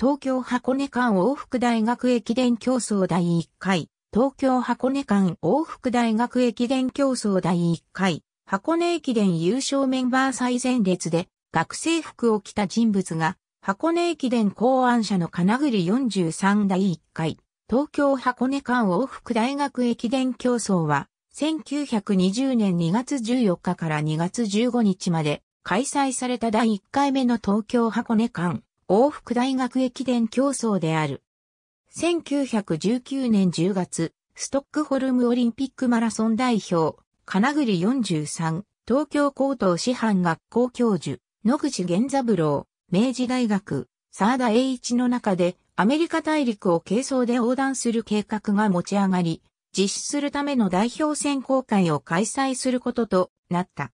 東京箱根間往復大学駅伝競争第1回、東京箱根間往復大学駅伝競争第1回、箱根駅伝優勝メンバー最前列で、学生服を着た人物が、箱根駅伝考案者の金栗43第1回、東京箱根間往復大学駅伝競争は、1920年2月14日から2月15日まで開催された第1回目の東京箱根間往復大学駅伝競争である。1919年10月、ストックホルムオリンピックマラソン代表、金栗43、東京高等師範学校教授、野口源三郎、明治大学、沢田栄一の中で、アメリカ大陸を軽装で横断する計画が持ち上がり、実施するための代表選考会を開催することとなった。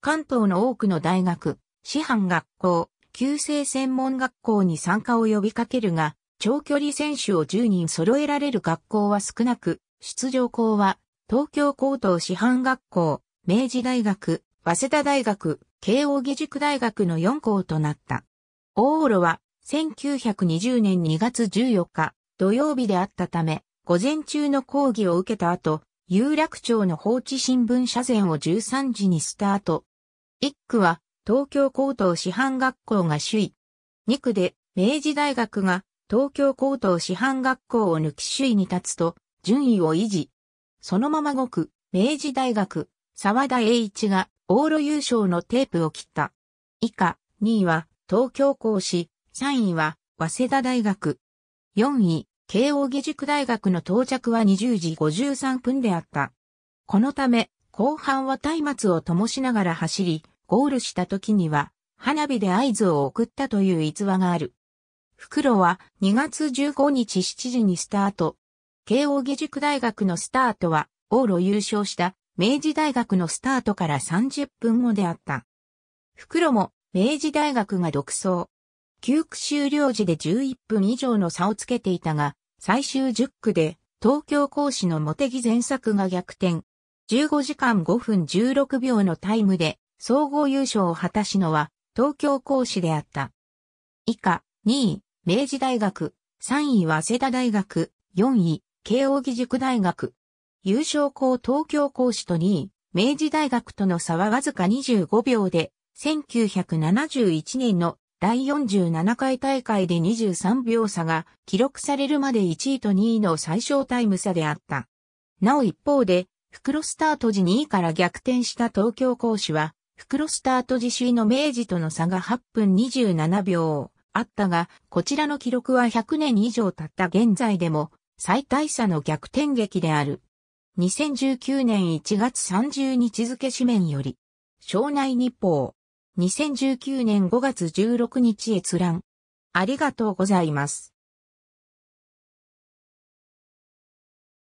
関東の多くの大学、師範学校、旧制専門学校に参加を呼びかけるが、長距離選手を10人揃えられる学校は少なく、出場校は、東京高等師範学校、明治大学、早稲田大学、慶応義塾大学の4校となった。大路は、1920年2月14日、土曜日であったため、午前中の講義を受けた後、有楽町の放置新聞社前を13時にスタート。1区は、東京高等師範学校が首位。2区で明治大学が東京高等師範学校を抜き首位に立つと順位を維持。そのまま5区、明治大学、沢田栄一が往路優勝のテープを切った。以下、2位は東京高師、3位は早稲田大学。4位、慶応義塾大学の到着は20時53分であった。このため、後半は松明を灯しながら走り、ゴールした時には、花火で合図を送ったという逸話がある。袋は2月15日7時にスタート。慶応義塾大学のスタートは、往路優勝した明治大学のスタートから30分後であった。袋も明治大学が独走。9区終了時で11分以上の差をつけていたが、最終10区で東京講師の茂木前作が逆転。15時間5分16秒のタイムで総合優勝を果たしのは、東京講師であった。以下、2位、明治大学、3位は早稲田大学、4位、慶應義塾大学。優勝校東京講師と2位、明治大学との差はわずか25秒で、1971年の第47回大会で23秒差が記録されるまで1位と2位の最小タイム差であった。なお一方で、袋スタート時2位から逆転した東京講師は、ククロスタート自首の明治との差が8分27秒あったが、こちらの記録は100年以上経った現在でも最大差の逆転劇である。2019年1月30日付紙面より、省内日報、2019年5月16日閲覧。ありがとうございます。